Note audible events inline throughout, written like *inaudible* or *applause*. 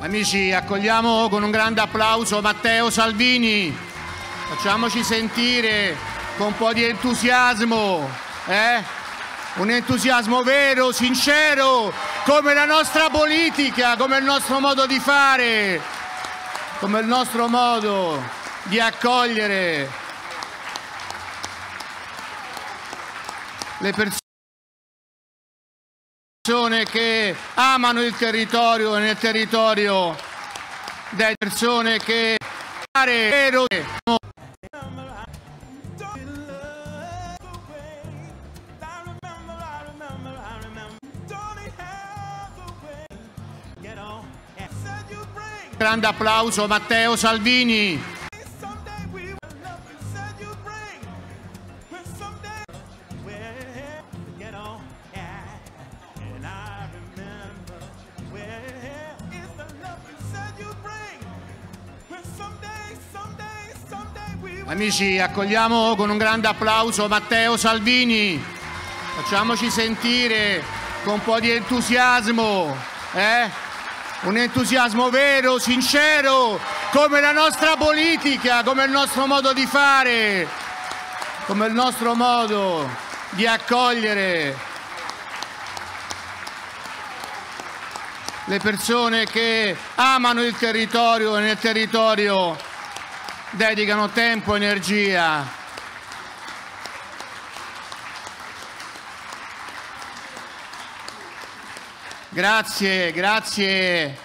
Amici, accogliamo con un grande applauso Matteo Salvini. Facciamoci sentire con un po' di entusiasmo, eh? Un entusiasmo vero, sincero, come la nostra politica, come il nostro modo di fare, come il nostro modo di accogliere le persone persone che amano il territorio e nel territorio delle persone che fare vero grande applauso Matteo Salvini Amici, accogliamo con un grande applauso Matteo Salvini. Facciamoci sentire con un po' di entusiasmo, eh? Un entusiasmo vero, sincero, come la nostra politica, come il nostro modo di fare, come il nostro modo di accogliere le persone che amano il territorio e nel territorio dedicano tempo e energia. Grazie, grazie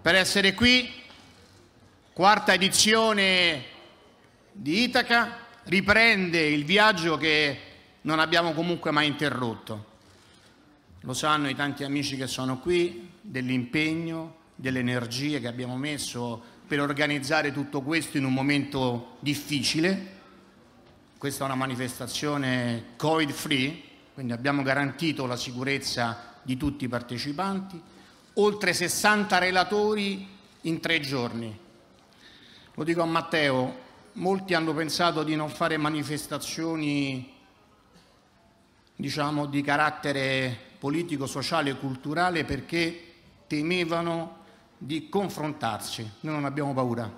per essere qui. Quarta edizione di Itaca riprende il viaggio che non abbiamo comunque mai interrotto. Lo sanno i tanti amici che sono qui, dell'impegno, delle energie che abbiamo messo per organizzare tutto questo in un momento difficile. Questa è una manifestazione Covid free, quindi abbiamo garantito la sicurezza di tutti i partecipanti. Oltre 60 relatori in tre giorni. Lo dico a Matteo, molti hanno pensato di non fare manifestazioni diciamo di carattere politico, sociale e culturale perché temevano di confrontarci, noi non abbiamo paura.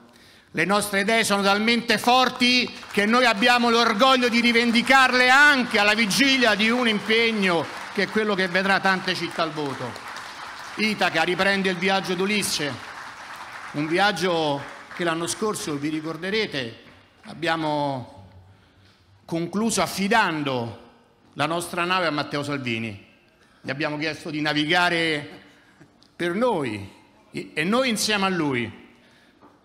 Le nostre idee sono talmente forti che noi abbiamo l'orgoglio di rivendicarle anche alla vigilia di un impegno che è quello che vedrà tante città al voto. Itaca riprende il viaggio d'Ulisse, un viaggio che l'anno scorso, vi ricorderete, abbiamo concluso affidando la nostra nave a Matteo Salvini. Gli abbiamo chiesto di navigare per noi e noi insieme a lui.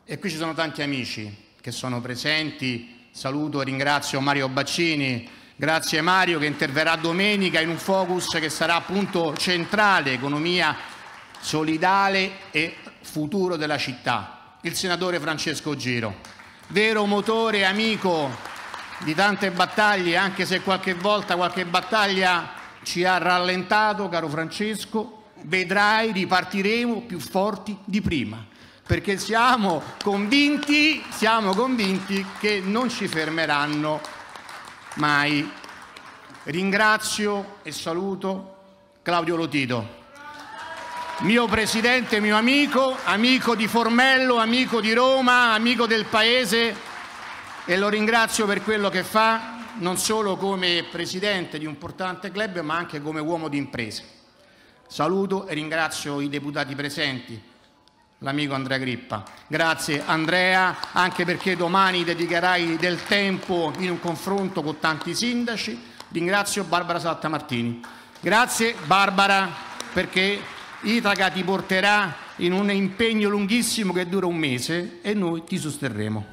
E qui ci sono tanti amici che sono presenti. Saluto e ringrazio Mario Baccini. Grazie Mario che interverrà domenica in un focus che sarà appunto centrale, economia solidale e futuro della città. Il senatore Francesco Giro, vero motore amico di tante battaglie, anche se qualche volta qualche battaglia ci ha rallentato, caro Francesco, vedrai ripartiremo più forti di prima, perché siamo convinti, siamo convinti che non ci fermeranno mai. Ringrazio e saluto Claudio Lotito, mio presidente, mio amico, amico di Formello, amico di Roma, amico del Paese e lo ringrazio per quello che fa non solo come presidente di un importante club ma anche come uomo di imprese. Saluto e ringrazio i deputati presenti, l'amico Andrea Grippa. Grazie Andrea, anche perché domani dedicherai del tempo in un confronto con tanti sindaci. Ringrazio Barbara Saltamartini. Grazie Barbara perché Itaca ti porterà in un impegno lunghissimo che dura un mese e noi ti sosterremo.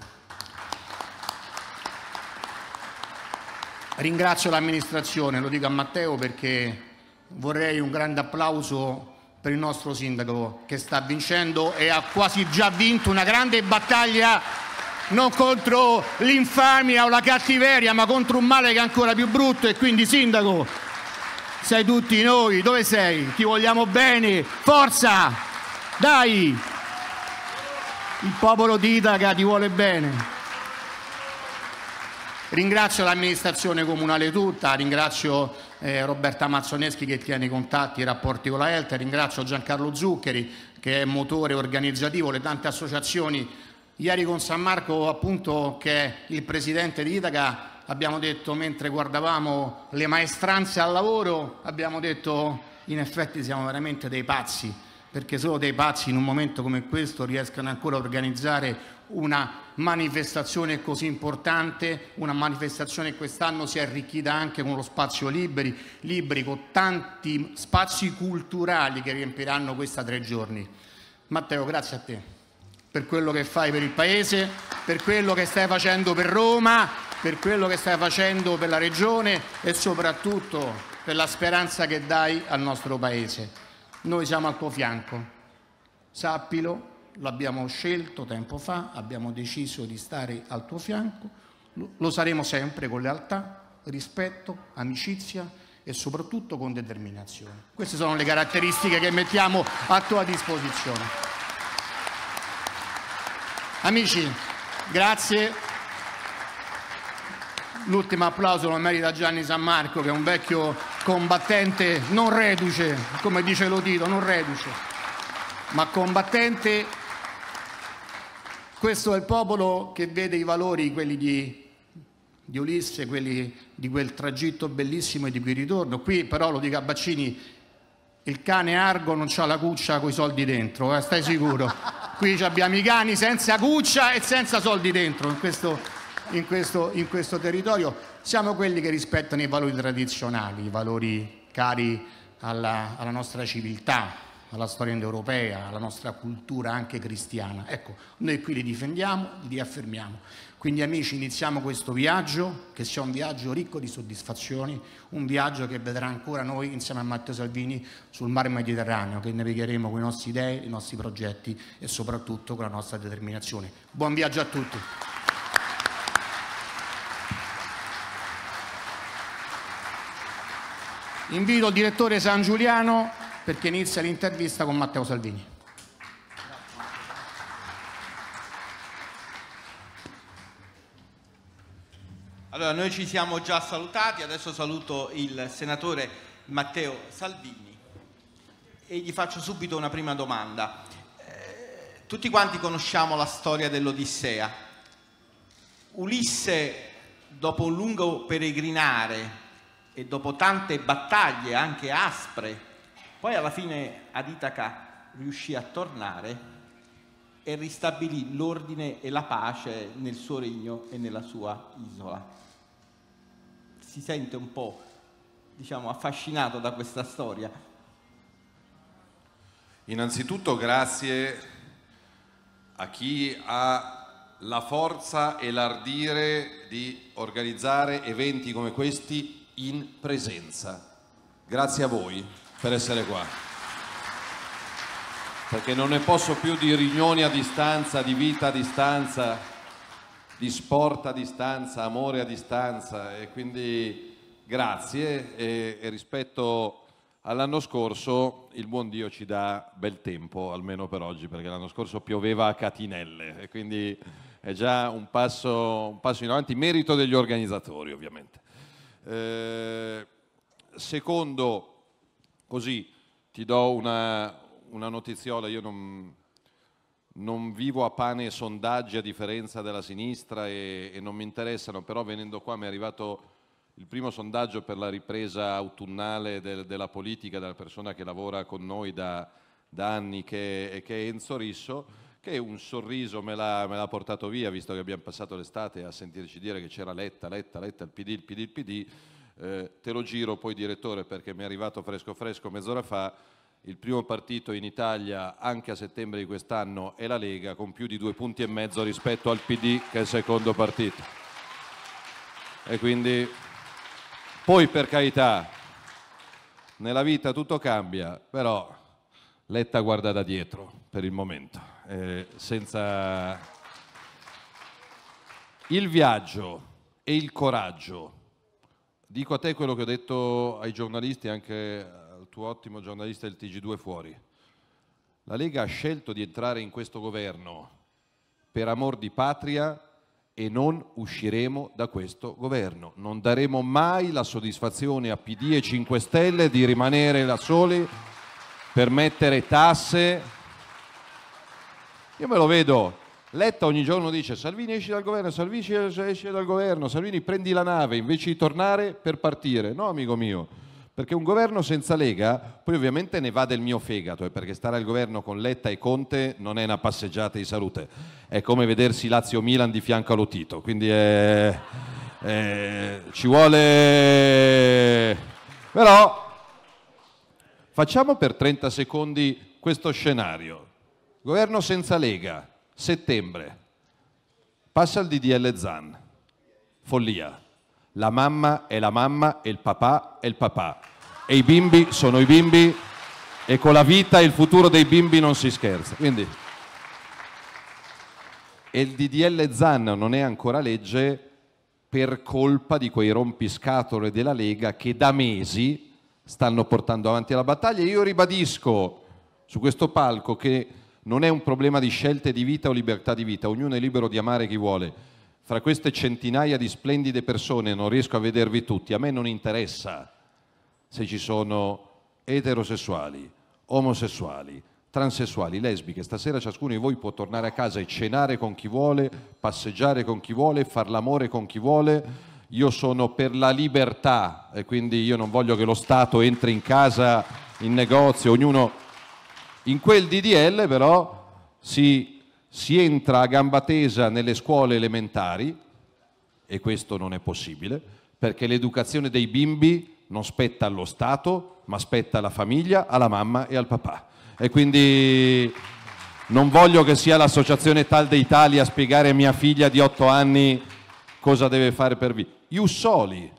Ringrazio l'amministrazione, lo dico a Matteo perché vorrei un grande applauso per il nostro sindaco che sta vincendo e ha quasi già vinto una grande battaglia non contro l'infamia o la cattiveria, ma contro un male che è ancora più brutto e quindi sindaco, sei tutti noi, dove sei? Ti vogliamo bene, forza, dai! Il popolo di Itaca ti vuole bene. Ringrazio l'amministrazione comunale tutta, ringrazio eh, Roberta Mazzoneschi che tiene i contatti, i rapporti con la ELTA, ringrazio Giancarlo Zuccheri che è motore organizzativo, le tante associazioni. Ieri con San Marco, appunto, che è il presidente di Itaca, abbiamo detto, mentre guardavamo le maestranze al lavoro, abbiamo detto, in effetti siamo veramente dei pazzi, perché solo dei pazzi in un momento come questo riescono ancora a organizzare una manifestazione così importante, una manifestazione che quest'anno si è arricchita anche con lo spazio liberi, liberi, con tanti spazi culturali che riempiranno questa tre giorni. Matteo, grazie a te per quello che fai per il Paese, per quello che stai facendo per Roma, per quello che stai facendo per la Regione e soprattutto per la speranza che dai al nostro Paese. Noi siamo al tuo fianco, sappilo l'abbiamo scelto tempo fa, abbiamo deciso di stare al tuo fianco, lo saremo sempre con lealtà, rispetto, amicizia e soprattutto con determinazione. Queste sono le caratteristiche che mettiamo a tua disposizione. Amici, grazie. L'ultimo applauso lo merita Gianni San Marco, che è un vecchio combattente non reduce, come dice Lotito, non reduce, ma combattente questo è il popolo che vede i valori, quelli di, di Ulisse, quelli di quel tragitto bellissimo e di cui ritorno. Qui però, lo dica Baccini, il cane Argo non ha la cuccia con i soldi dentro, eh, stai sicuro? Qui abbiamo i cani senza cuccia e senza soldi dentro in questo, in questo, in questo territorio. Siamo quelli che rispettano i valori tradizionali, i valori cari alla, alla nostra civiltà, alla storia indoeuropea, alla nostra cultura anche cristiana. Ecco, noi qui li difendiamo, li affermiamo. Quindi amici, iniziamo questo viaggio, che sia un viaggio ricco di soddisfazioni, un viaggio che vedrà ancora noi insieme a Matteo Salvini sul mare Mediterraneo, che navigheremo con i nostri idee, i nostri progetti e soprattutto con la nostra determinazione. Buon viaggio a tutti! Invito il direttore San Giuliano perché inizia l'intervista con Matteo Salvini. Allora, noi ci siamo già salutati, adesso saluto il senatore Matteo Salvini e gli faccio subito una prima domanda. Eh, tutti quanti conosciamo la storia dell'Odissea. Ulisse, dopo un lungo peregrinare e dopo tante battaglie anche aspre poi alla fine ad Itaca riuscì a tornare e ristabilì l'ordine e la pace nel suo regno e nella sua isola. Si sente un po', diciamo, affascinato da questa storia. Innanzitutto grazie a chi ha la forza e l'ardire di organizzare eventi come questi in presenza. Grazie a voi per essere qua. Perché non ne posso più di riunioni a distanza, di vita a distanza, di sport a distanza, amore a distanza e quindi grazie e, e rispetto all'anno scorso il buon Dio ci dà bel tempo, almeno per oggi, perché l'anno scorso pioveva a catinelle e quindi è già un passo, un passo in avanti, merito degli organizzatori ovviamente. Eh, secondo, Così ti do una, una notiziola, io non, non, vivo a pane e sondaggi a differenza della sinistra e, e non mi interessano, però venendo qua mi è arrivato il primo sondaggio per la ripresa autunnale del, della politica della persona che lavora con noi da, da anni, che, che, è Enzo Risso, che un sorriso me l'ha, me l'ha, portato via, visto che abbiamo passato l'estate a sentirci dire che c'era Letta, Letta, Letta, il PD, il PD, il PD. Eh, te lo giro poi direttore perché mi è arrivato fresco fresco mezz'ora fa, il primo partito in Italia anche a settembre di quest'anno è la Lega con più di due punti e mezzo rispetto al PD che è il secondo partito. E quindi poi per carità, nella vita tutto cambia, però Letta guarda da dietro per il momento, eh, senza il viaggio e il coraggio Dico a te quello che ho detto ai giornalisti, e anche al tuo ottimo giornalista del TG2 fuori. La Lega ha scelto di entrare in questo governo per amor di patria e non usciremo da questo governo. Non daremo mai la soddisfazione a PD e 5 Stelle di rimanere da soli per mettere tasse. Io me lo vedo Letta ogni giorno dice Salvini esci dal governo, Salvini esci dal governo, Salvini prendi la nave invece di tornare per partire. No, amico mio, perché un governo senza Lega, poi ovviamente ne va del mio fegato, eh, perché stare al governo con Letta e Conte non è una passeggiata di salute, è come vedersi Lazio-Milan di fianco allo Tito, quindi è, è, ci vuole... Però facciamo per 30 secondi questo scenario, governo senza Lega, settembre, passa il DDL Zan, follia. La mamma è la mamma e il papà è il papà. E i bimbi sono i bimbi e con la vita e il futuro dei bimbi non si scherza. Quindi, e il DDL Zan non è ancora legge per colpa di quei rompiscatole della Lega che da mesi stanno portando avanti la battaglia. Io ribadisco su questo palco che non è un problema di scelte di vita o libertà di vita, ognuno è libero di amare chi vuole. Fra queste centinaia di splendide persone non riesco a vedervi tutti, a me non interessa se ci sono eterosessuali, omosessuali, transessuali, lesbiche, stasera ciascuno di voi può tornare a casa e cenare con chi vuole, passeggiare con chi vuole, far l'amore con chi vuole. Io sono per la libertà e quindi io non voglio che lo Stato entri in casa, in negozio, ognuno in quel DDL però si, si entra a gamba tesa nelle scuole elementari e questo non è possibile perché l'educazione dei bimbi non spetta allo Stato, ma spetta alla famiglia, alla mamma e al papà. E quindi non voglio che sia l'associazione Tal d'Italia a spiegare a mia figlia di 8 anni cosa deve fare per vivere. Iussoli,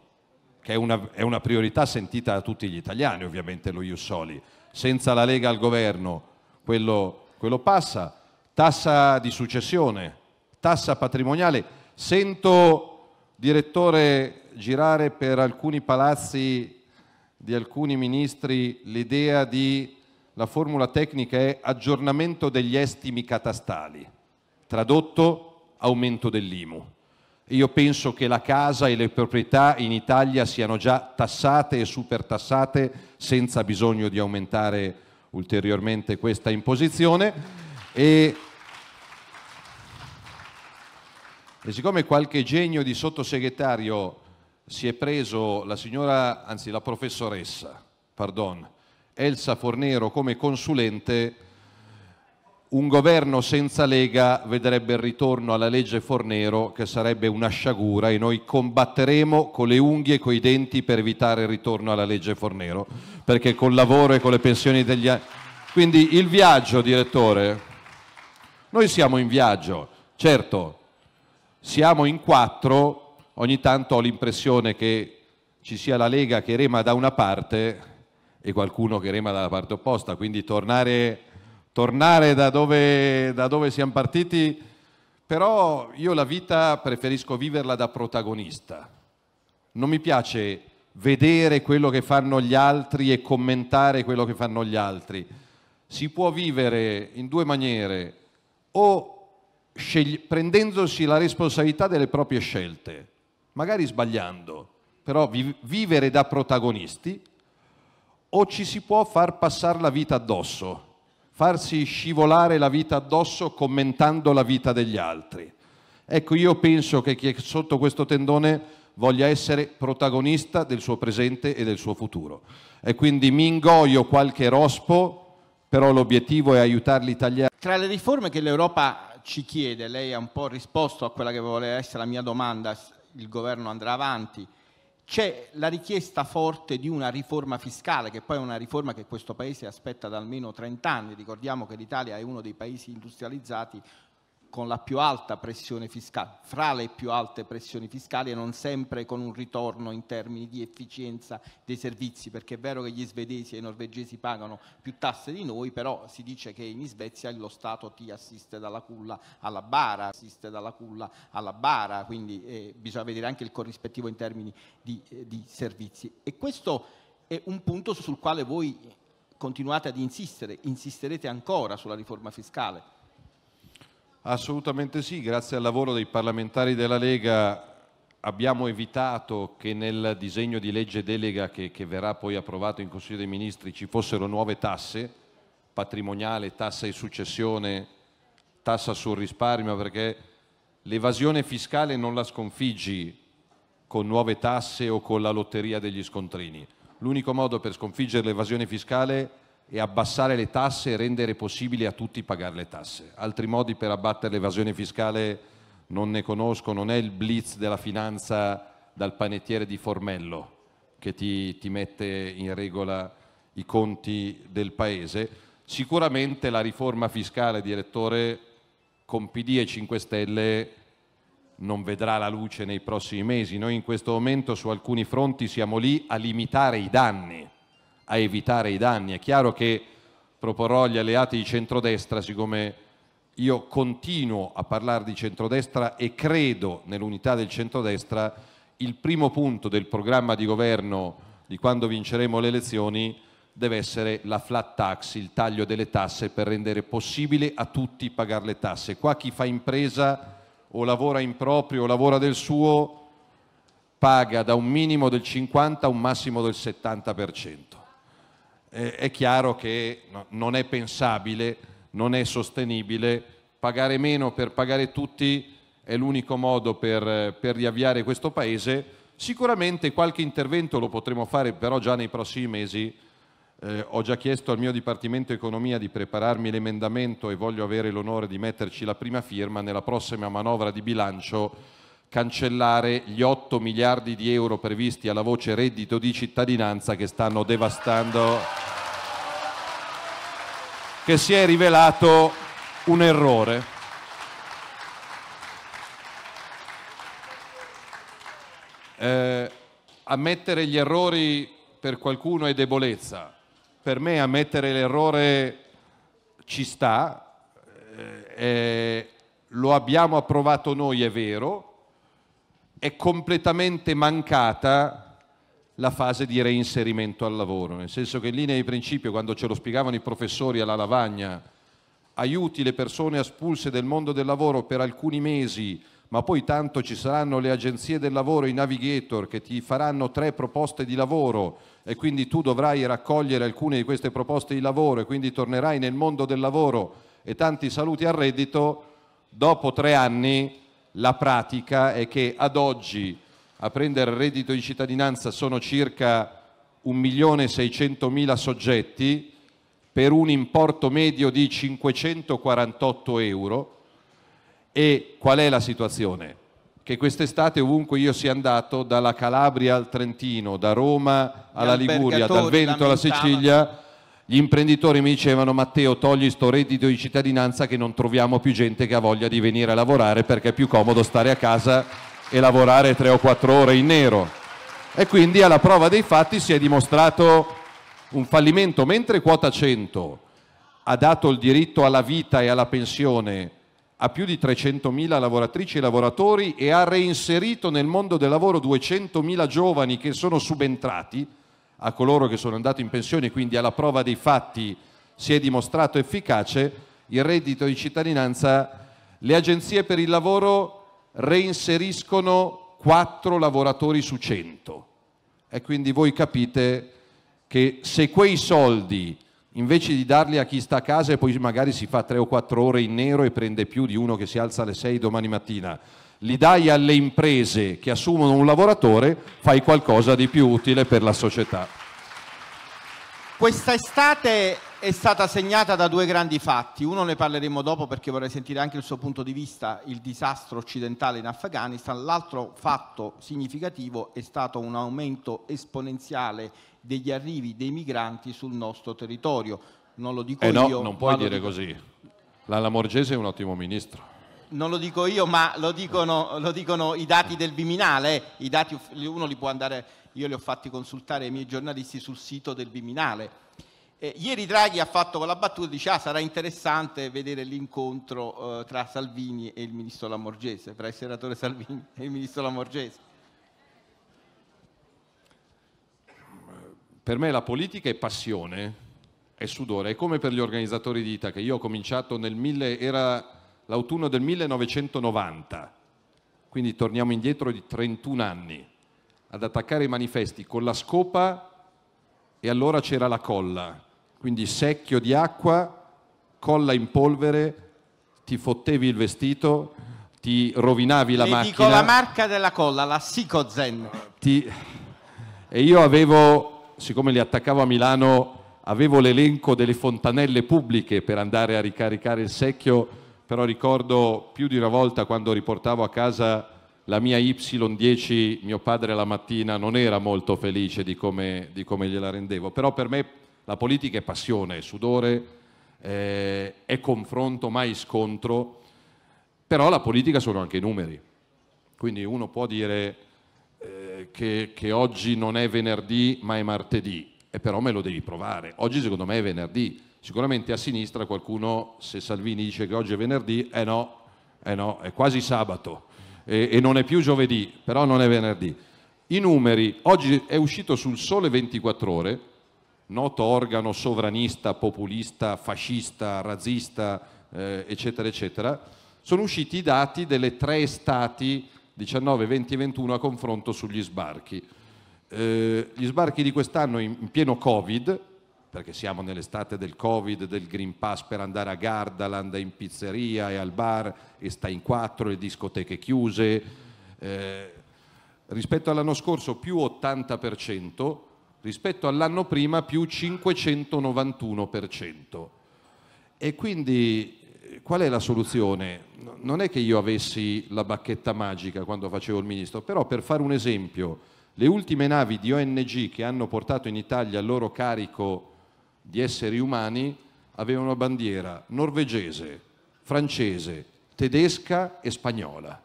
che è una, è una priorità sentita da tutti gli italiani, ovviamente lo Iussoli, senza la Lega al governo, quello, quello passa, tassa di successione, tassa patrimoniale. Sento, direttore, girare per alcuni palazzi di alcuni ministri l'idea di, la formula tecnica è aggiornamento degli estimi catastali, tradotto aumento dell'IMU. Io penso che la casa e le proprietà in Italia siano già tassate e supertassate senza bisogno di aumentare ulteriormente questa imposizione. E, e siccome qualche genio di sottosegretario si è preso la signora, anzi la professoressa, pardon, Elsa Fornero come consulente, un governo senza Lega vedrebbe il ritorno alla legge Fornero che sarebbe una sciagura e noi combatteremo con le unghie e con i denti per evitare il ritorno alla legge Fornero, perché col lavoro e con le pensioni degli anni... Quindi il viaggio, direttore, noi siamo in viaggio, certo, siamo in quattro, ogni tanto ho l'impressione che ci sia la Lega che rema da una parte e qualcuno che rema dalla parte opposta, quindi tornare tornare da dove, da dove siamo partiti, però io la vita preferisco viverla da protagonista. Non mi piace vedere quello che fanno gli altri e commentare quello che fanno gli altri. Si può vivere in due maniere, o scegli- prendendosi la responsabilità delle proprie scelte, magari sbagliando, però vi- vivere da protagonisti, o ci si può far passare la vita addosso farsi scivolare la vita addosso commentando la vita degli altri. Ecco, io penso che chi è sotto questo tendone voglia essere protagonista del suo presente e del suo futuro. E quindi mi ingoio qualche rospo, però l'obiettivo è aiutarli a tagliare. Tra le riforme che l'Europa ci chiede, lei ha un po' risposto a quella che voleva essere la mia domanda, il governo andrà avanti, c'è la richiesta forte di una riforma fiscale, che poi è una riforma che questo Paese aspetta da almeno 30 anni. Ricordiamo che l'Italia è uno dei paesi industrializzati con la più alta pressione fiscale, fra le più alte pressioni fiscali e non sempre con un ritorno in termini di efficienza dei servizi, perché è vero che gli svedesi e i norvegesi pagano più tasse di noi, però si dice che in Svezia lo Stato ti assiste dalla culla alla bara, assiste dalla culla alla bara, quindi eh, bisogna vedere anche il corrispettivo in termini di, eh, di servizi. E questo è un punto sul quale voi continuate ad insistere, insisterete ancora sulla riforma fiscale Assolutamente sì, grazie al lavoro dei parlamentari della Lega abbiamo evitato che nel disegno di legge delega che, che verrà poi approvato in Consiglio dei Ministri ci fossero nuove tasse, patrimoniale, tassa di successione, tassa sul risparmio, perché l'evasione fiscale non la sconfiggi con nuove tasse o con la lotteria degli scontrini. L'unico modo per sconfiggere l'evasione fiscale è e abbassare le tasse e rendere possibile a tutti pagare le tasse. Altri modi per abbattere l'evasione fiscale non ne conosco, non è il blitz della finanza dal panettiere di Formello che ti, ti mette in regola i conti del Paese. Sicuramente la riforma fiscale direttore, con PD e 5 Stelle non vedrà la luce nei prossimi mesi. Noi in questo momento su alcuni fronti siamo lì a limitare i danni a evitare i danni. È chiaro che proporrò agli alleati di centrodestra, siccome io continuo a parlare di centrodestra e credo nell'unità del centrodestra, il primo punto del programma di governo di quando vinceremo le elezioni deve essere la flat tax, il taglio delle tasse per rendere possibile a tutti pagare le tasse. Qua chi fa impresa o lavora in proprio o lavora del suo paga da un minimo del 50 a un massimo del 70% eh, è chiaro che non è pensabile, non è sostenibile. Pagare meno per pagare tutti è l'unico modo per, per riavviare questo Paese. Sicuramente qualche intervento lo potremo fare però già nei prossimi mesi. Eh, ho già chiesto al mio Dipartimento Economia di prepararmi l'emendamento e voglio avere l'onore di metterci la prima firma nella prossima manovra di bilancio cancellare gli 8 miliardi di euro previsti alla voce reddito di cittadinanza che stanno devastando, che si è rivelato un errore. Eh, ammettere gli errori per qualcuno è debolezza, per me ammettere l'errore ci sta, eh, lo abbiamo approvato noi è vero, è completamente mancata la fase di reinserimento al lavoro, nel senso che in linea di principio, quando ce lo spiegavano i professori alla lavagna, aiuti le persone espulse del mondo del lavoro per alcuni mesi, ma poi tanto ci saranno le agenzie del lavoro, i navigator che ti faranno tre proposte di lavoro e quindi tu dovrai raccogliere alcune di queste proposte di lavoro e quindi tornerai nel mondo del lavoro e tanti saluti al reddito, dopo tre anni la pratica è che ad oggi a prendere reddito di cittadinanza sono circa 1.600.000 soggetti per un importo medio di 548 euro. E qual è la situazione? Che quest'estate ovunque io sia andato, dalla Calabria al Trentino, da Roma alla Liguria, dal Veneto alla Sicilia, gli imprenditori mi dicevano Matteo togli sto reddito di cittadinanza che non troviamo più gente che ha voglia di venire a lavorare perché è più comodo stare a casa e lavorare tre o quattro ore in nero. E quindi alla prova dei fatti si è dimostrato un fallimento. Mentre quota 100 ha dato il diritto alla vita e alla pensione a più di 300.000 lavoratrici e lavoratori e ha reinserito nel mondo del lavoro 200.000 giovani che sono subentrati, a coloro che sono andati in pensione, quindi alla prova dei fatti si è dimostrato efficace, il reddito di cittadinanza, le agenzie per il lavoro reinseriscono 4 lavoratori su 100. E quindi voi capite che se quei soldi invece di darli a chi sta a casa e poi magari si fa 3 o 4 ore in nero e prende più di uno che si alza alle 6 domani mattina, li dai alle imprese che assumono un lavoratore, fai qualcosa di più utile per la società. Questa estate è stata segnata da due grandi fatti, uno ne parleremo dopo perché vorrei sentire anche il suo punto di vista, il disastro occidentale in Afghanistan, l'altro fatto significativo è stato un aumento esponenziale degli arrivi dei migranti sul nostro territorio. Non lo dico eh no, io. Non puoi dire dico... così. La Lamorgese è un ottimo ministro non lo dico io, ma lo dicono, lo dicono i dati del Biminale. I dati, uno li può andare, io li ho fatti consultare ai miei giornalisti sul sito del Biminale. Eh, ieri Draghi ha fatto quella battuta, dice ah, sarà interessante vedere l'incontro eh, tra Salvini e il ministro Lamorgese, tra il senatore Salvini e il ministro Lamorgese. Per me la politica è passione, è sudore, è come per gli organizzatori di ITA, che io ho cominciato nel 1000, era l'autunno del 1990, quindi torniamo indietro di 31 anni, ad attaccare i manifesti con la scopa e allora c'era la colla, quindi secchio di acqua, colla in polvere, ti fottevi il vestito, ti rovinavi la Le macchina. Dico la marca della colla, la Sicozen. Ti... E io avevo, siccome li attaccavo a Milano, avevo l'elenco delle fontanelle pubbliche per andare a ricaricare il secchio però ricordo più di una volta quando riportavo a casa la mia Y10, mio padre la mattina non era molto felice di come, di come gliela rendevo, però per me la politica è passione, è sudore, eh, è confronto, mai scontro, però la politica sono anche i numeri, quindi uno può dire eh, che, che oggi non è venerdì ma è martedì, e però me lo devi provare. Oggi secondo me è venerdì, sicuramente a sinistra qualcuno, se Salvini dice che oggi è venerdì, eh no, eh no è quasi sabato e, e non è più giovedì, però non è venerdì. I numeri, oggi è uscito sul Sole 24 ore, noto organo sovranista, populista, fascista, razzista, eh, eccetera, eccetera, sono usciti i dati delle tre estati 19, 20 e 21 a confronto sugli sbarchi. Eh, gli sbarchi di quest'anno in pieno Covid, perché siamo nell'estate del Covid, del Green Pass per andare a Gardaland, in pizzeria e al bar, e sta in quattro, le discoteche chiuse. Eh, rispetto all'anno scorso più 80%, rispetto all'anno prima più 591%. E quindi eh, qual è la soluzione? Non è che io avessi la bacchetta magica quando facevo il ministro, però per fare un esempio, le ultime navi di ONG che hanno portato in Italia il loro carico di esseri umani avevano bandiera norvegese, francese, tedesca e spagnola.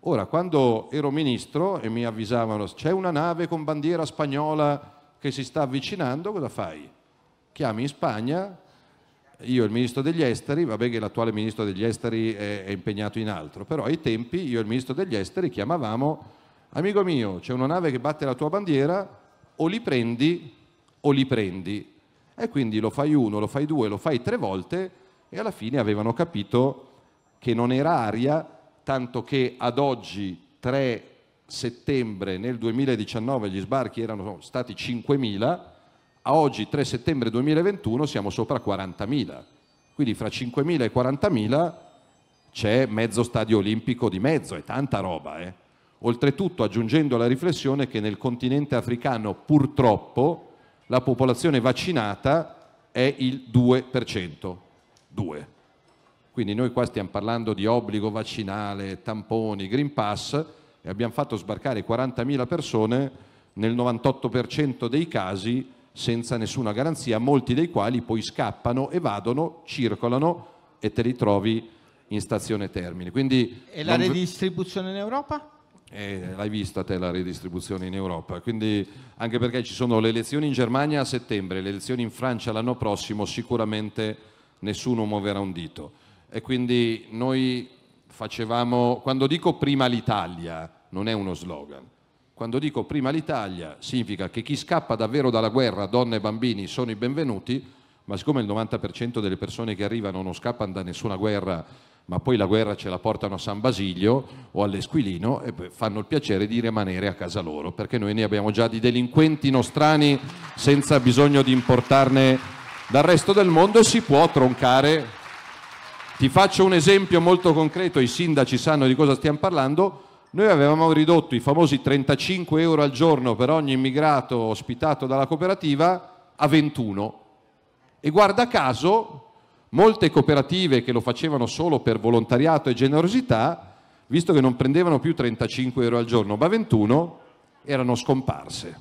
Ora, quando ero ministro e mi avvisavano c'è una nave con bandiera spagnola che si sta avvicinando, cosa fai? Chiami in Spagna, io e il ministro degli esteri, vabbè che l'attuale ministro degli esteri è, è impegnato in altro, però ai tempi io e il ministro degli esteri chiamavamo amico mio, c'è una nave che batte la tua bandiera, o li prendi o li prendi. E quindi lo fai uno, lo fai due, lo fai tre volte e alla fine avevano capito che non era aria, tanto che ad oggi, 3 settembre nel 2019, gli sbarchi erano stati 5.000, a oggi, 3 settembre 2021, siamo sopra 40.000. Quindi fra 5.000 e 40.000 c'è mezzo stadio olimpico di mezzo, è tanta roba, eh? oltretutto aggiungendo la riflessione che nel continente africano purtroppo la popolazione vaccinata è il 2%. 2. Quindi noi qua stiamo parlando di obbligo vaccinale, tamponi, Green Pass e abbiamo fatto sbarcare 40.000 persone nel 98% dei casi senza nessuna garanzia, molti dei quali poi scappano evadono, circolano e te li trovi in stazione termine. Quindi e la redistribuzione in Europa? hai l'hai vista te la redistribuzione in Europa, quindi anche perché ci sono le elezioni in Germania a settembre, le elezioni in Francia l'anno prossimo, sicuramente nessuno muoverà un dito. E quindi noi facevamo, quando dico prima l'Italia, non è uno slogan, quando dico prima l'Italia significa che chi scappa davvero dalla guerra, donne e bambini, sono i benvenuti, ma siccome il 90% delle persone che arrivano non scappano da nessuna guerra, ma poi la guerra ce la portano a San Basilio o all'Esquilino e fanno il piacere di rimanere a casa loro, perché noi ne abbiamo già di delinquenti nostrani senza bisogno di importarne dal resto del mondo e si può troncare. Ti faccio un esempio molto concreto, i sindaci sanno di cosa stiamo parlando. Noi avevamo ridotto i famosi 35 euro al giorno per ogni immigrato ospitato dalla cooperativa a 21. E guarda caso, Molte cooperative che lo facevano solo per volontariato e generosità, visto che non prendevano più 35 euro al giorno, ma 21, erano scomparse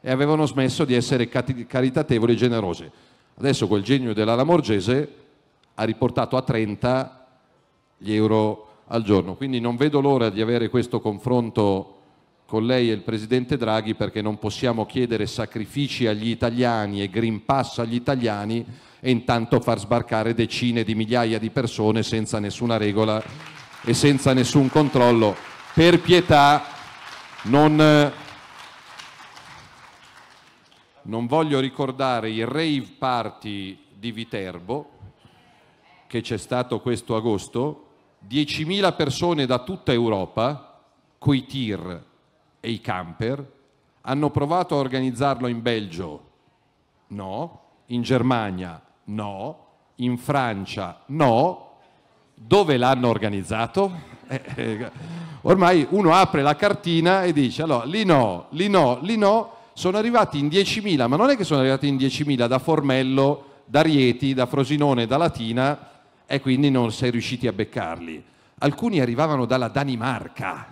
e avevano smesso di essere caritatevoli e generose. Adesso quel genio dell'ala morgese ha riportato a 30 gli euro al giorno, quindi non vedo l'ora di avere questo confronto con lei e il presidente Draghi perché non possiamo chiedere sacrifici agli italiani e Green Pass agli italiani e intanto far sbarcare decine di migliaia di persone senza nessuna regola e senza nessun controllo. Per pietà non, non voglio ricordare il rave party di Viterbo che c'è stato questo agosto, 10.000 persone da tutta Europa, coi tir e i camper hanno provato a organizzarlo in Belgio, no, in Germania, no, in Francia, no. Dove l'hanno organizzato? *laughs* Eh, ormai uno apre la cartina e dice allora lì no, lì no, lì no, sono arrivati in 10.000, ma non è che sono arrivati in 10.000 da Formello, da Rieti, da Frosinone, da Latina e quindi non sei riusciti a beccarli. Alcuni arrivavano dalla Danimarca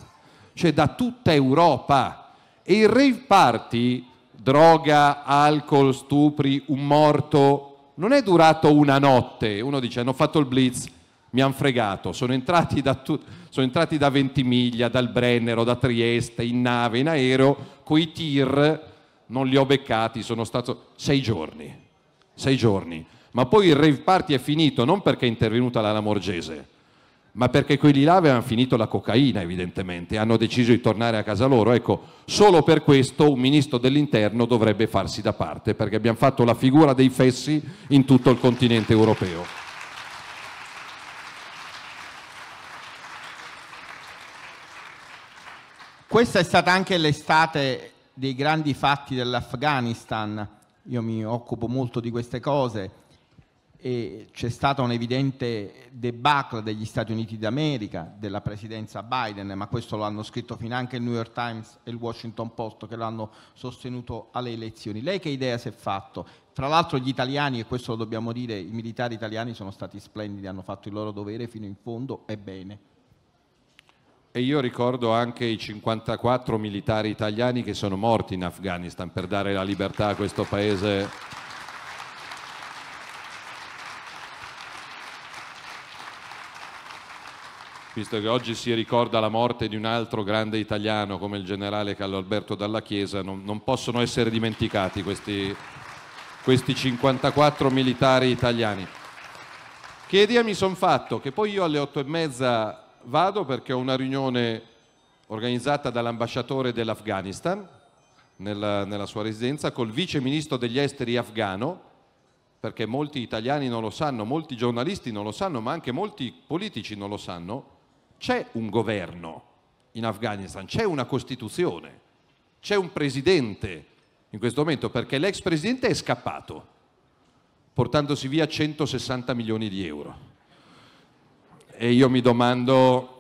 cioè da tutta Europa. E il rave party, droga, alcol, stupri, un morto, non è durato una notte. Uno dice hanno fatto il blitz, mi hanno fregato, sono entrati, da tu- sono entrati da Ventimiglia, dal Brennero, da Trieste, in nave, in aereo, coi tir non li ho beccati, sono stato sei giorni, sei giorni. Ma poi il rave party è finito non perché è intervenuta la Lamorgese, ma perché quelli là avevano finito la cocaina evidentemente, hanno deciso di tornare a casa loro. Ecco, solo per questo un ministro dell'interno dovrebbe farsi da parte, perché abbiamo fatto la figura dei fessi in tutto il continente europeo. Questa è stata anche l'estate dei grandi fatti dell'Afghanistan, io mi occupo molto di queste cose c'è stata un'evidente debacle degli Stati Uniti d'America, della presidenza Biden, ma questo lo hanno scritto fin anche il New York Times e il Washington Post che l'hanno sostenuto alle elezioni. Lei che idea si è fatto? Fra l'altro gli italiani, e questo lo dobbiamo dire, i militari italiani sono stati splendidi, hanno fatto il loro dovere fino in fondo e bene. E io ricordo anche i 54 militari italiani che sono morti in Afghanistan per dare la libertà a questo paese visto che oggi si ricorda la morte di un altro grande italiano come il generale Carlo Alberto Dalla Chiesa, non, non possono essere dimenticati questi, questi 54 militari italiani. Che idea mi sono fatto? Che poi io alle otto e mezza vado perché ho una riunione organizzata dall'ambasciatore dell'Afghanistan nella, nella, sua residenza col vice ministro degli esteri afghano, perché molti italiani non lo sanno, molti giornalisti non lo sanno, ma anche molti politici non lo sanno c'è un governo in Afghanistan, c'è una Costituzione, c'è un presidente in questo momento perché l'ex presidente è scappato portandosi via 160 milioni di euro. E io mi domando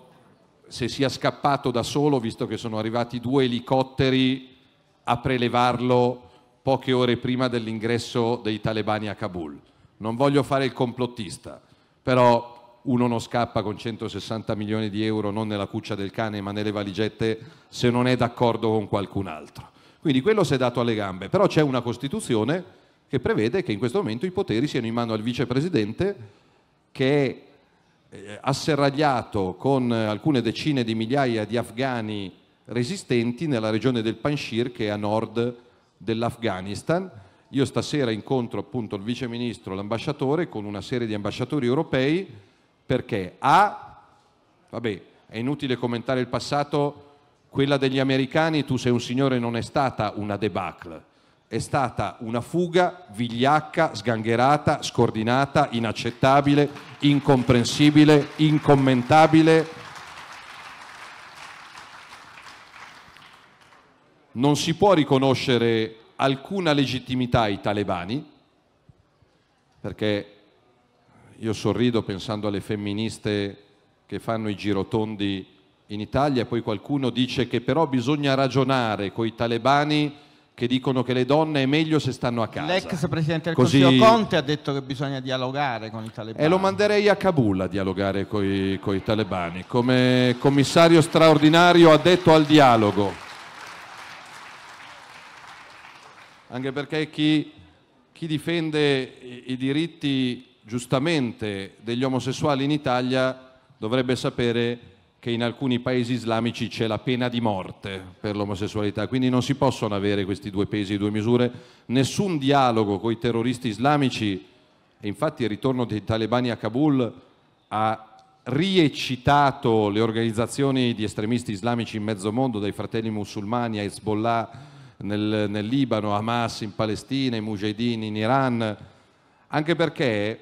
se sia scappato da solo, visto che sono arrivati due elicotteri a prelevarlo poche ore prima dell'ingresso dei talebani a Kabul. Non voglio fare il complottista, però uno non scappa con 160 milioni di euro non nella cuccia del cane ma nelle valigette se non è d'accordo con qualcun altro. Quindi quello si è dato alle gambe, però c'è una Costituzione che prevede che in questo momento i poteri siano in mano al vicepresidente che è eh, asserragliato con eh, alcune decine di migliaia di afghani resistenti nella regione del Panshir che è a nord dell'Afghanistan. Io stasera incontro appunto il viceministro, l'ambasciatore, con una serie di ambasciatori europei perché? A, vabbè, è inutile commentare il passato, quella degli americani, tu sei un signore, non è stata una debacle, è stata una fuga vigliacca, sgangherata, scordinata, inaccettabile, incomprensibile, incommentabile. non si può riconoscere alcuna legittimità ai talebani, perché io sorrido pensando alle femministe che fanno i girotondi in Italia, poi qualcuno dice che però bisogna ragionare con i talebani che dicono che le donne è meglio se stanno a casa. L'ex presidente del Così... Consiglio Conte ha detto che bisogna dialogare con i talebani. E lo manderei a Kabul a dialogare con i talebani, come commissario straordinario addetto al dialogo. Anche perché chi, chi difende i, i diritti giustamente degli omosessuali in Italia dovrebbe sapere che in alcuni paesi islamici c'è la pena di morte per l'omosessualità, quindi non si possono avere questi due pesi e due misure, nessun dialogo con i terroristi islamici e infatti il ritorno dei talebani a Kabul ha riecitato le organizzazioni di estremisti islamici in mezzo mondo, dai fratelli musulmani a Hezbollah nel, nel Libano, Hamas in Palestina, i mujahideen in Iran, anche perché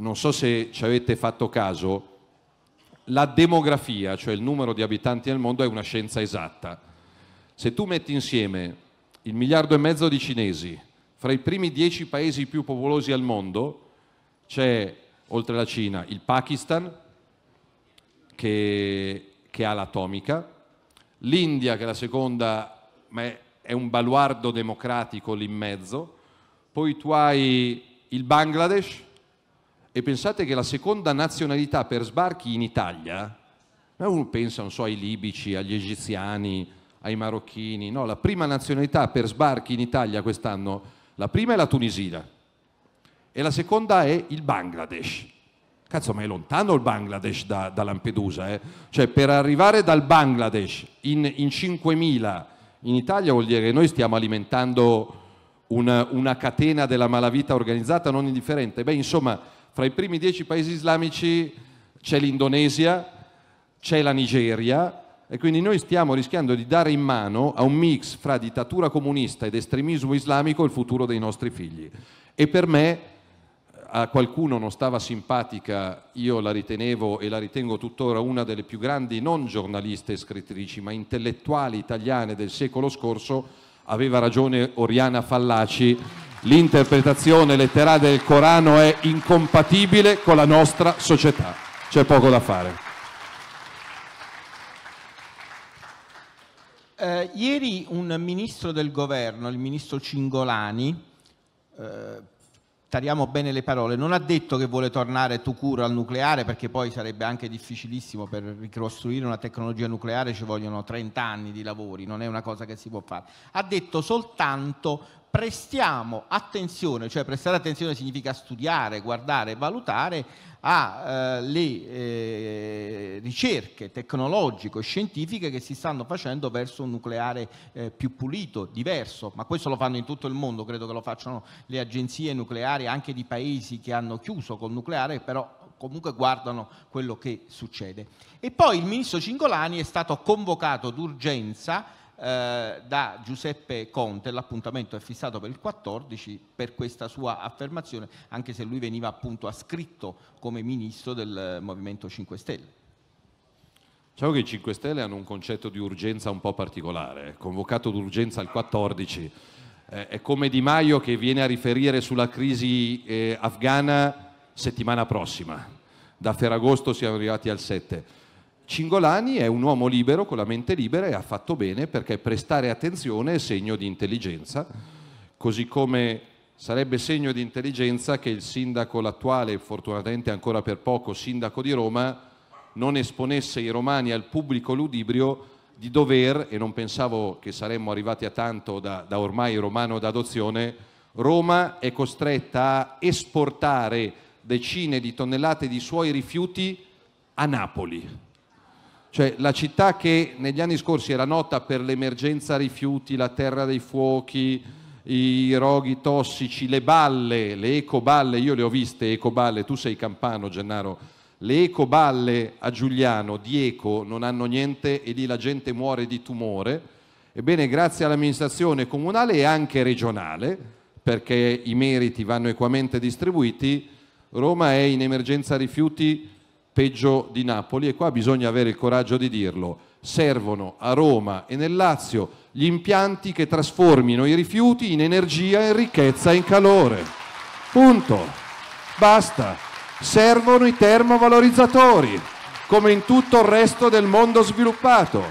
non so se ci avete fatto caso, la demografia, cioè il numero di abitanti nel mondo, è una scienza esatta. Se tu metti insieme il miliardo e mezzo di cinesi, fra i primi dieci paesi più popolosi al mondo c'è, oltre alla Cina, il Pakistan, che, che ha l'atomica, l'India, che è la seconda, ma è, è un baluardo democratico lì in mezzo, poi tu hai il Bangladesh, e pensate che la seconda nazionalità per sbarchi in Italia, uno pensa so, ai libici, agli egiziani, ai marocchini, no, la prima nazionalità per sbarchi in Italia quest'anno, la prima è la Tunisia e la seconda è il Bangladesh. Cazzo, ma è lontano il Bangladesh da, da Lampedusa, eh? cioè per arrivare dal Bangladesh in, in 5.000 in Italia vuol dire che noi stiamo alimentando una, una catena della malavita organizzata non indifferente. Beh, insomma, fra i primi dieci paesi islamici c'è l'Indonesia, c'è la Nigeria e quindi noi stiamo rischiando di dare in mano a un mix fra dittatura comunista ed estremismo islamico il futuro dei nostri figli. E per me a qualcuno non stava simpatica, io la ritenevo e la ritengo tuttora una delle più grandi non giornaliste e scrittrici, ma intellettuali italiane del secolo scorso, aveva ragione Oriana Fallaci l'interpretazione letterale del Corano è incompatibile con la nostra società. C'è poco da fare. Eh, ieri un ministro del governo, il ministro Cingolani, eh, tariamo bene le parole, non ha detto che vuole tornare Tucura al nucleare perché poi sarebbe anche difficilissimo per ricostruire una tecnologia nucleare ci vogliono 30 anni di lavori, non è una cosa che si può fare. Ha detto soltanto prestiamo attenzione, cioè prestare attenzione significa studiare, guardare, valutare alle eh, eh, ricerche tecnologico-scientifiche che si stanno facendo verso un nucleare eh, più pulito, diverso, ma questo lo fanno in tutto il mondo, credo che lo facciano le agenzie nucleari anche di paesi che hanno chiuso col nucleare, però comunque guardano quello che succede. E poi il ministro Cingolani è stato convocato d'urgenza eh, da Giuseppe Conte, l'appuntamento è fissato per il 14 per questa sua affermazione, anche se lui veniva appunto ascritto come ministro del Movimento 5 Stelle. Diciamo che i 5 Stelle hanno un concetto di urgenza un po' particolare, convocato d'urgenza il 14, eh, è come Di Maio che viene a riferire sulla crisi eh, afghana settimana prossima, da Ferragosto siamo arrivati al 7 Cingolani è un uomo libero, con la mente libera e ha fatto bene perché prestare attenzione è segno di intelligenza, così come sarebbe segno di intelligenza che il sindaco, l'attuale, fortunatamente ancora per poco, sindaco di Roma, non esponesse i romani al pubblico ludibrio di dover, e non pensavo che saremmo arrivati a tanto da, da ormai romano d'adozione, Roma è costretta a esportare decine di tonnellate di suoi rifiuti a Napoli cioè la città che negli anni scorsi era nota per l'emergenza rifiuti, la terra dei fuochi, i roghi tossici, le balle, le ecoballe, io le ho viste ecoballe, tu sei campano Gennaro, le ecoballe a Giuliano di eco non hanno niente e lì la gente muore di tumore. Ebbene, grazie all'amministrazione comunale e anche regionale, perché i meriti vanno equamente distribuiti, Roma è in emergenza rifiuti peggio di Napoli e qua bisogna avere il coraggio di dirlo. Servono a Roma e nel Lazio gli impianti che trasformino i rifiuti in energia, in ricchezza e in calore. Punto. Basta. Servono i termovalorizzatori, come in tutto il resto del mondo sviluppato.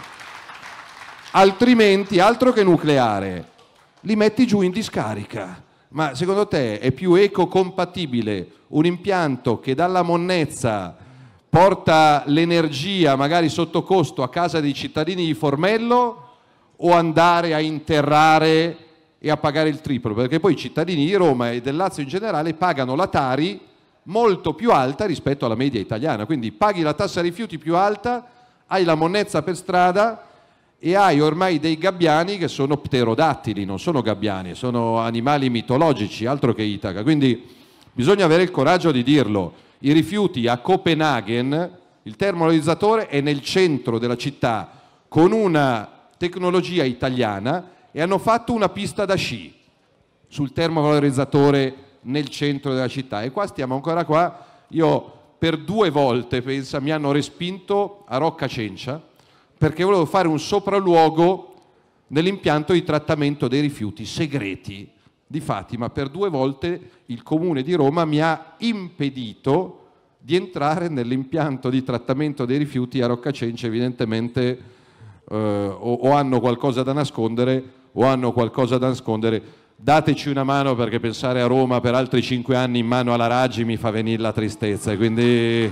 Altrimenti, altro che nucleare, li metti giù in discarica. Ma secondo te è più ecocompatibile un impianto che dalla monnezza porta l'energia magari sotto costo a casa dei cittadini di Formello o andare a interrare e a pagare il triplo, perché poi i cittadini di Roma e del Lazio in generale pagano la Tari molto più alta rispetto alla media italiana, quindi paghi la tassa rifiuti più alta, hai la monnezza per strada e hai ormai dei gabbiani che sono pterodattili, non sono gabbiani, sono animali mitologici, altro che Itaca, quindi bisogna avere il coraggio di dirlo i rifiuti a Copenaghen, il termolarizzatore è nel centro della città con una tecnologia italiana e hanno fatto una pista da sci sul termovalorizzatore nel centro della città e qua stiamo ancora qua io per due volte pensa, mi hanno respinto a Rocca Cencia perché volevo fare un sopralluogo nell'impianto di trattamento dei rifiuti segreti di Fatima, per due volte il Comune di Roma mi ha impedito di entrare nell'impianto di trattamento dei rifiuti a Roccacence, evidentemente eh, o, o, hanno qualcosa da nascondere o hanno qualcosa da nascondere. Dateci una mano perché pensare a Roma per altri cinque anni in mano alla Raggi mi fa venire la tristezza, quindi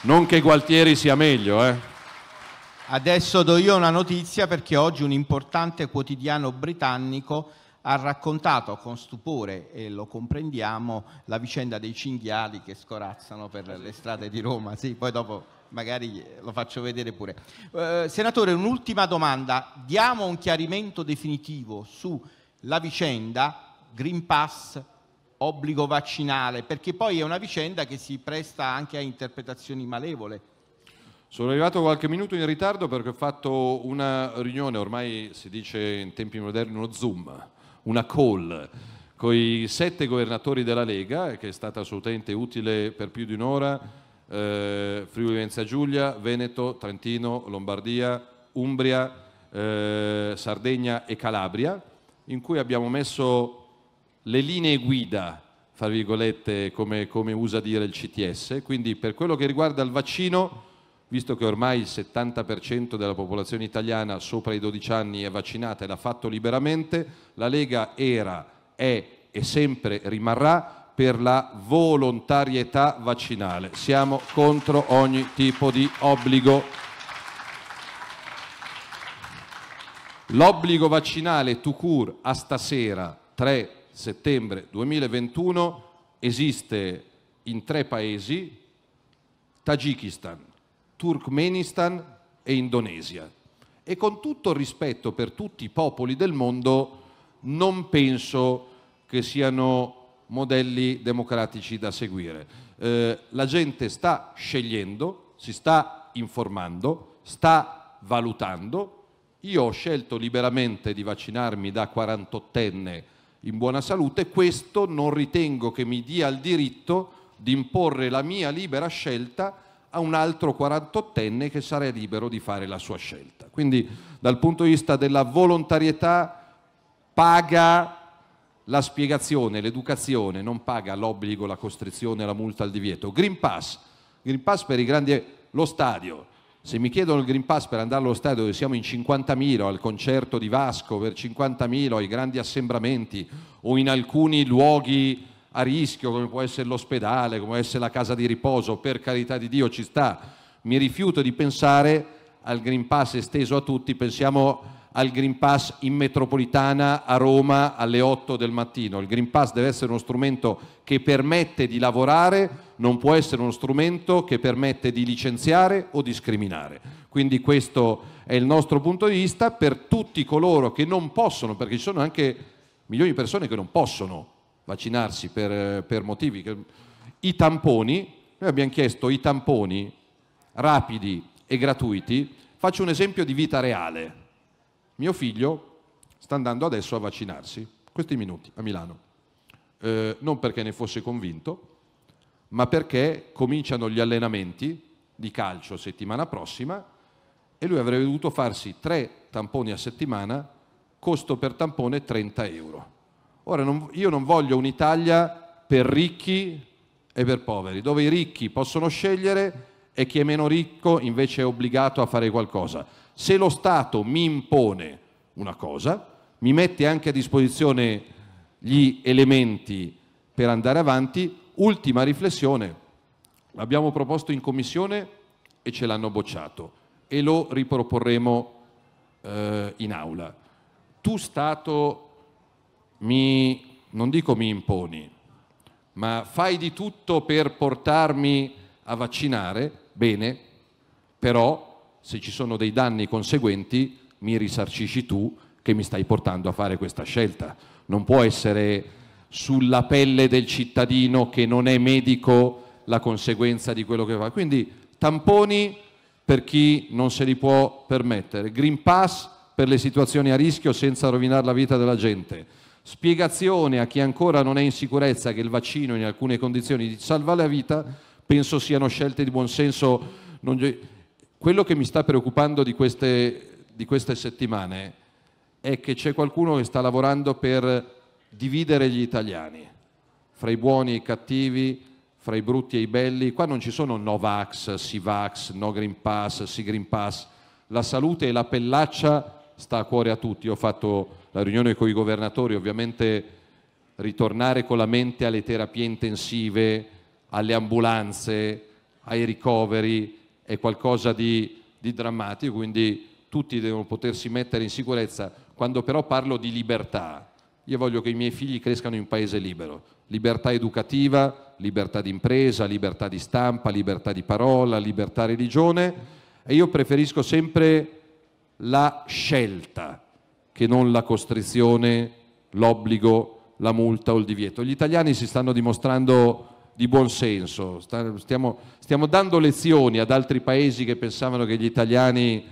non che Gualtieri sia meglio, eh. Adesso do io una notizia perché oggi un importante quotidiano britannico ha raccontato con stupore, e lo comprendiamo, la vicenda dei cinghiali che scorazzano per le strade di Roma. Sì, poi dopo magari lo faccio vedere pure. Eh, senatore, un'ultima domanda. Diamo un chiarimento definitivo sulla vicenda Green Pass obbligo vaccinale, perché poi è una vicenda che si presta anche a interpretazioni malevole sono arrivato qualche minuto in ritardo perché ho fatto una riunione, ormai si dice in tempi moderni uno Zoom, una call con i sette governatori della Lega, che è stata assolutamente utile per più di un'ora, eh, Friuli Venezia Giulia, Veneto, Trentino, Lombardia, Umbria, eh, Sardegna e Calabria, in cui abbiamo messo le linee guida, fra virgolette, come, come usa dire il CTS. Quindi per quello che riguarda il vaccino visto che ormai il 70% della popolazione italiana sopra i 12 anni è vaccinata e l'ha fatto liberamente, la Lega era, è e sempre rimarrà per la volontarietà vaccinale. Siamo contro ogni tipo di obbligo. L'obbligo vaccinale to cure a stasera 3 settembre 2021 esiste in tre paesi, Tagikistan, Turkmenistan e Indonesia. E con tutto il rispetto per tutti i popoli del mondo, non penso che siano modelli democratici da seguire. Eh, la gente sta scegliendo, si sta informando, sta valutando. Io ho scelto liberamente di vaccinarmi da 48enne in buona salute, questo non ritengo che mi dia il diritto di imporre la mia libera scelta a un altro 48enne che sarà libero di fare la sua scelta. Quindi dal punto di vista della volontarietà paga la spiegazione, l'educazione, non paga l'obbligo, la costrizione, la multa, il divieto. Green Pass, Green Pass per i grandi, lo stadio. Se mi chiedono il Green Pass per andare allo stadio dove siamo in 50.000, al concerto di Vasco per 50.000, ai grandi assembramenti o in alcuni luoghi a rischio, come può essere l'ospedale, come può essere la casa di riposo, per carità di Dio ci sta. Mi rifiuto di pensare al Green Pass esteso a tutti, pensiamo al Green Pass in metropolitana a Roma alle 8 del mattino. Il Green Pass deve essere uno strumento che permette di lavorare, non può essere uno strumento che permette di licenziare o discriminare. Quindi questo è il nostro punto di vista per tutti coloro che non possono, perché ci sono anche milioni di persone che non possono vaccinarsi per, per motivi I tamponi, noi abbiamo chiesto i tamponi rapidi e gratuiti. Faccio un esempio di vita reale. Mio figlio sta andando adesso a vaccinarsi, questi minuti, a Milano. Eh, non perché ne fosse convinto, ma perché cominciano gli allenamenti di calcio settimana prossima e lui avrebbe dovuto farsi tre tamponi a settimana, costo per tampone 30 euro. Ora, non, io non voglio un'Italia per ricchi e per poveri, dove i ricchi possono scegliere e chi è meno ricco invece è obbligato a fare qualcosa. Se lo Stato mi impone una cosa, mi mette anche a disposizione gli elementi per andare avanti, ultima riflessione, l'abbiamo proposto in commissione e ce l'hanno bocciato e lo riproporremo eh, in aula. Tu Stato mi, non dico mi imponi, ma fai di tutto per portarmi a vaccinare, bene, però se ci sono dei danni conseguenti mi risarcisci tu che mi stai portando a fare questa scelta. Non può essere sulla pelle del cittadino che non è medico la conseguenza di quello che fa. Quindi tamponi per chi non se li può permettere, Green Pass per le situazioni a rischio senza rovinare la vita della gente Spiegazione a chi ancora non è in sicurezza che il vaccino in alcune condizioni salva la vita, penso siano scelte di buonsenso. Quello che mi sta preoccupando di queste, di queste settimane è che c'è qualcuno che sta lavorando per dividere gli italiani fra i buoni e i cattivi, fra i brutti e i belli. Qua non ci sono no vax, si vax, no green pass, si green pass. La salute e la pellaccia sta a cuore a tutti. ho fatto la riunione con i governatori, ovviamente ritornare con la mente alle terapie intensive, alle ambulanze, ai ricoveri, è qualcosa di, di drammatico, quindi tutti devono potersi mettere in sicurezza. Quando però parlo di libertà, io voglio che i miei figli crescano in un paese libero, libertà educativa, libertà di impresa, libertà di stampa, libertà di parola, libertà religione e io preferisco sempre la scelta che non la costrizione, l'obbligo, la multa o il divieto. Gli italiani si stanno dimostrando di buon senso, stiamo, stiamo dando lezioni ad altri paesi che pensavano che gli italiani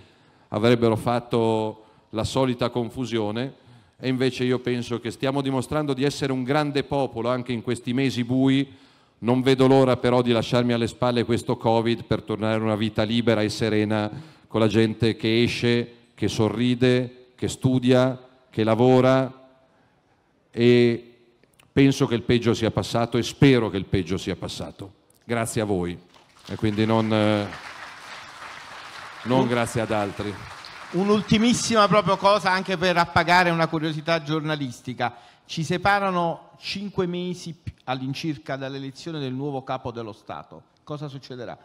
avrebbero fatto la solita confusione e invece io penso che stiamo dimostrando di essere un grande popolo anche in questi mesi bui. Non vedo l'ora però di lasciarmi alle spalle questo Covid per tornare a una vita libera e serena con la gente che esce, che sorride, che studia, che lavora e penso che il peggio sia passato e spero che il peggio sia passato. Grazie a voi e quindi non, eh, non grazie ad altri. Un'ultimissima proprio cosa anche per appagare una curiosità giornalistica. Ci separano cinque mesi all'incirca dall'elezione del nuovo capo dello Stato. Cosa succederà?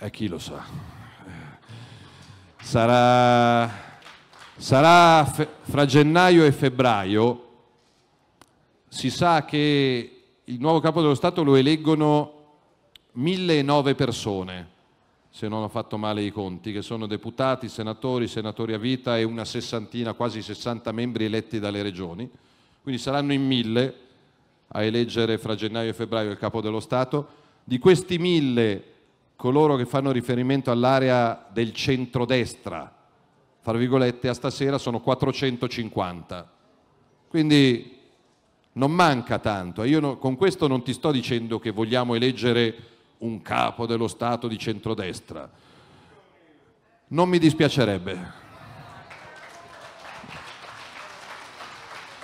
eh, chi lo sa. Eh, sarà Sarà fe- fra gennaio e febbraio, si sa che il nuovo capo dello Stato lo eleggono 1009 persone, se non ho fatto male i conti, che sono deputati, senatori, senatori a vita e una sessantina, quasi 60 membri eletti dalle regioni. Quindi saranno in mille a eleggere fra gennaio e febbraio il capo dello Stato. Di questi mille, coloro che fanno riferimento all'area del centrodestra, tra virgolette, a stasera sono 450. Quindi non manca tanto. Eh. Io no, con questo non ti sto dicendo che vogliamo eleggere un capo dello Stato di centrodestra. Non mi dispiacerebbe.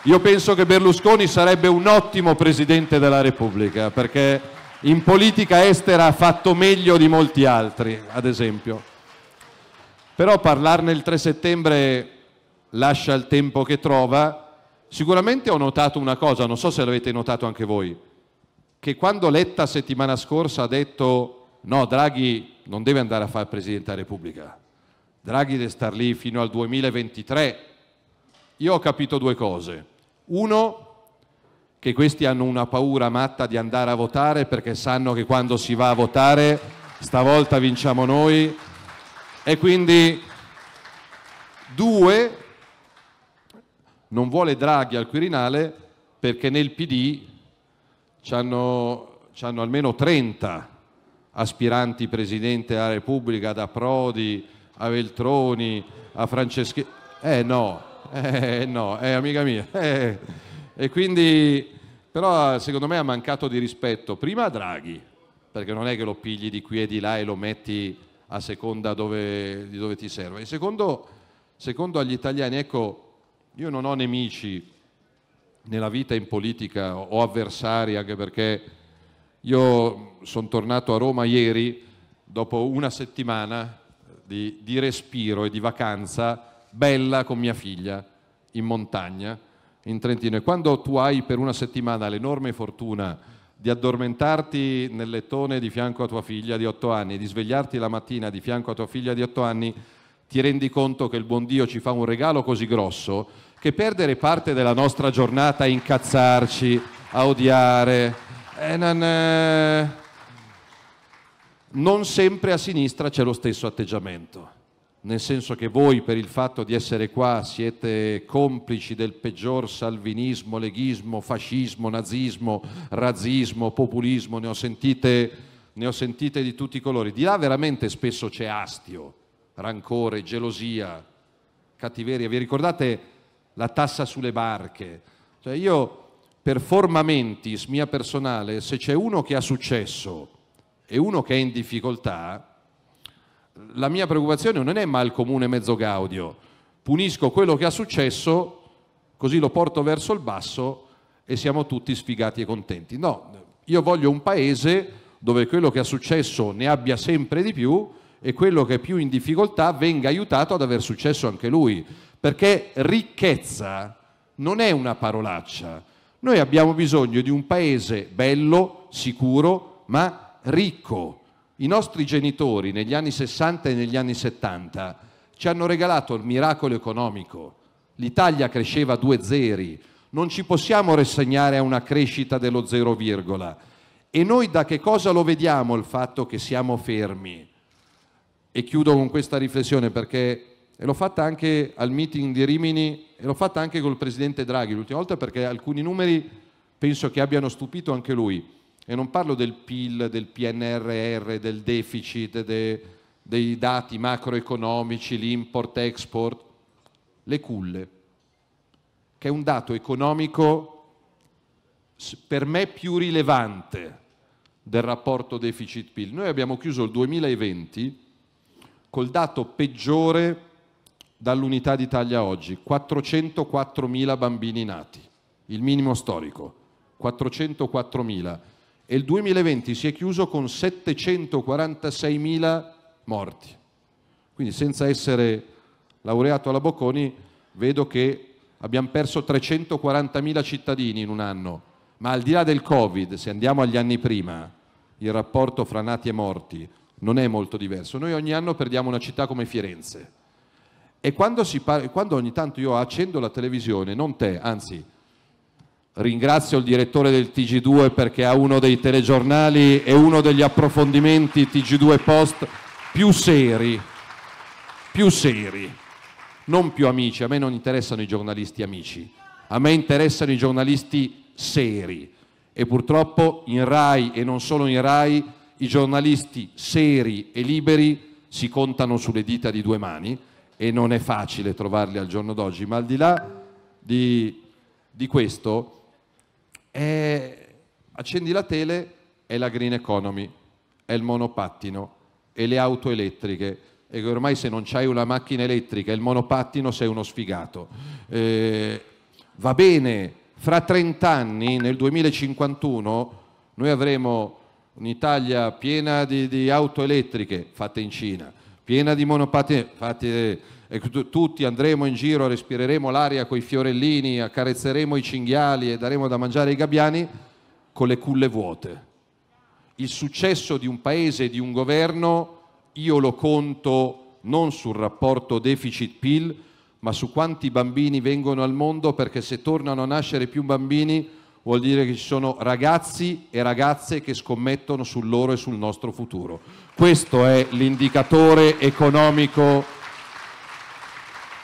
Io penso che Berlusconi sarebbe un ottimo presidente della Repubblica, perché in politica estera ha fatto meglio di molti altri, ad esempio. Però parlarne il 3 settembre lascia il tempo che trova. Sicuramente ho notato una cosa, non so se l'avete notato anche voi, che quando Letta settimana scorsa ha detto no, Draghi non deve andare a fare Presidente della Repubblica, Draghi deve star lì fino al 2023, io ho capito due cose. Uno, che questi hanno una paura matta di andare a votare perché sanno che quando si va a votare stavolta vinciamo noi e quindi due, non vuole Draghi al Quirinale perché nel PD ci hanno, almeno 30 aspiranti presidente della Repubblica, da Prodi a Veltroni a Franceschini. Eh no, eh no, eh amica mia. Eh. E quindi, però secondo me ha mancato di rispetto prima a Draghi, perché non è che lo pigli di qui e di là e lo metti a seconda dove, di dove ti serve. E secondo, secondo agli italiani, ecco, io non ho nemici nella vita in politica, o avversari anche perché io sono tornato a Roma ieri dopo una settimana di, di, respiro e di vacanza bella con mia figlia in montagna, in Trentino. E quando tu hai per una settimana l'enorme fortuna di addormentarti nel lettone di fianco a tua figlia di otto anni, di svegliarti la mattina di fianco a tua figlia di otto anni, ti rendi conto che il buon Dio ci fa un regalo così grosso che perdere parte della nostra giornata a incazzarci, a odiare, eh, eh, non sempre a sinistra c'è lo stesso atteggiamento nel senso che voi per il fatto di essere qua siete complici del peggior salvinismo, leghismo, fascismo, nazismo, razzismo, populismo, ne ho sentite, ne ho sentite di tutti i colori. Di là veramente spesso c'è astio, rancore, gelosia, cattiveria. Vi ricordate la tassa sulle barche? Cioè io per formamentis mia personale, se c'è uno che ha successo e uno che è in difficoltà, la mia preoccupazione non è mal comune mezzo gaudio, punisco quello che ha successo, così lo porto verso il basso e siamo tutti sfigati e contenti. No, io voglio un paese dove quello che ha successo ne abbia sempre di più e quello che è più in difficoltà venga aiutato ad aver successo anche lui, perché ricchezza non è una parolaccia. Noi abbiamo bisogno di un paese bello, sicuro, ma ricco i nostri genitori negli anni 60 e negli anni 70 ci hanno regalato il miracolo economico. L'Italia cresceva a due zeri, non ci possiamo rassegnare a una crescita dello zero virgola. E noi da che cosa lo vediamo il fatto che siamo fermi? E chiudo con questa riflessione perché e l'ho fatta anche al meeting di Rimini e l'ho fatta anche col presidente Draghi l'ultima volta perché alcuni numeri penso che abbiano stupito anche lui. E non parlo del PIL, del PNRR, del deficit, de, dei dati macroeconomici, l'import-export, le culle, che è un dato economico per me più rilevante del rapporto deficit-PIL. Noi abbiamo chiuso il 2020 col dato peggiore dall'unità d'Italia oggi, 404.000 bambini nati, il minimo storico, 404.000 e il 2020 si è chiuso con 746.000 morti. Quindi senza essere laureato alla Bocconi vedo che abbiamo perso 340.000 cittadini in un anno, ma al di là del Covid, se andiamo agli anni prima, il rapporto fra nati e morti non è molto diverso. Noi ogni anno perdiamo una città come Firenze. E quando, quando ogni tanto io accendo la televisione, non te, anzi Ringrazio il direttore del TG2 perché ha uno dei telegiornali e uno degli approfondimenti TG2 Post più seri, più seri, non più amici. A me non interessano i giornalisti amici, a me interessano i giornalisti seri e purtroppo in RAI e non solo in RAI i giornalisti seri e liberi si contano sulle dita di due mani e non è facile trovarli al giorno d'oggi, ma al di là di, di questo è, accendi la tele, è la green economy, è il monopattino, e le auto elettriche, e ormai se non c'hai una macchina elettrica e il monopattino sei uno sfigato. Eh, va bene, fra 30 anni, nel 2051, noi avremo un'Italia piena di, di auto elettriche fatte in Cina, piena di monopattini fatte eh, e tutti andremo in giro, respireremo l'aria con i fiorellini, accarezzeremo i cinghiali e daremo da mangiare ai gabbiani con le culle vuote. Il successo di un paese e di un governo io lo conto non sul rapporto deficit-PIL, ma su quanti bambini vengono al mondo, perché se tornano a nascere più bambini vuol dire che ci sono ragazzi e ragazze che scommettono sul loro e sul nostro futuro. Questo è l'indicatore economico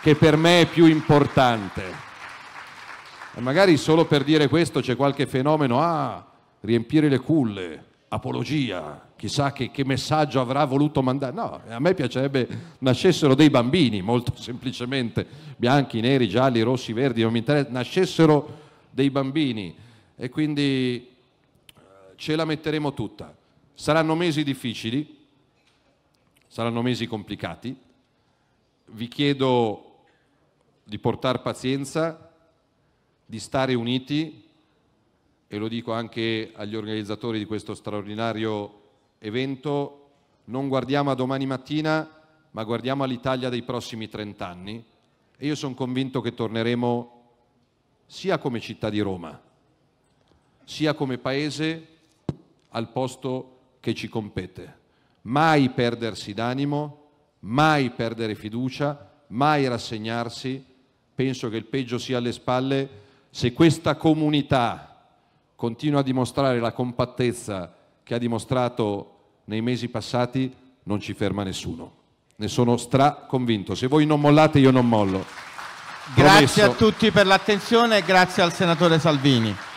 che per me è più importante. E magari solo per dire questo c'è qualche fenomeno, ah, riempire le culle, apologia, chissà che, che, messaggio avrà voluto mandare. No, a me piacerebbe nascessero dei bambini, molto *laughs* semplicemente, bianchi, neri, gialli, rossi, verdi, non mi interessa, nascessero dei bambini e quindi eh, ce la metteremo tutta. Saranno mesi difficili, saranno mesi complicati, vi chiedo di portare pazienza, di stare uniti e lo dico anche agli organizzatori di questo straordinario evento, non guardiamo a domani mattina, ma guardiamo all'Italia dei prossimi 30 anni e io sono convinto che torneremo sia come città di Roma, sia come paese al posto che ci compete. Mai perdersi d'animo, mai perdere fiducia, mai rassegnarsi penso che il peggio sia alle spalle, se questa comunità continua a dimostrare la compattezza che ha dimostrato nei mesi passati, non ci ferma nessuno. Ne sono straconvinto. Se voi non mollate, io non mollo. Grazie a tutti per l'attenzione e grazie al senatore Salvini.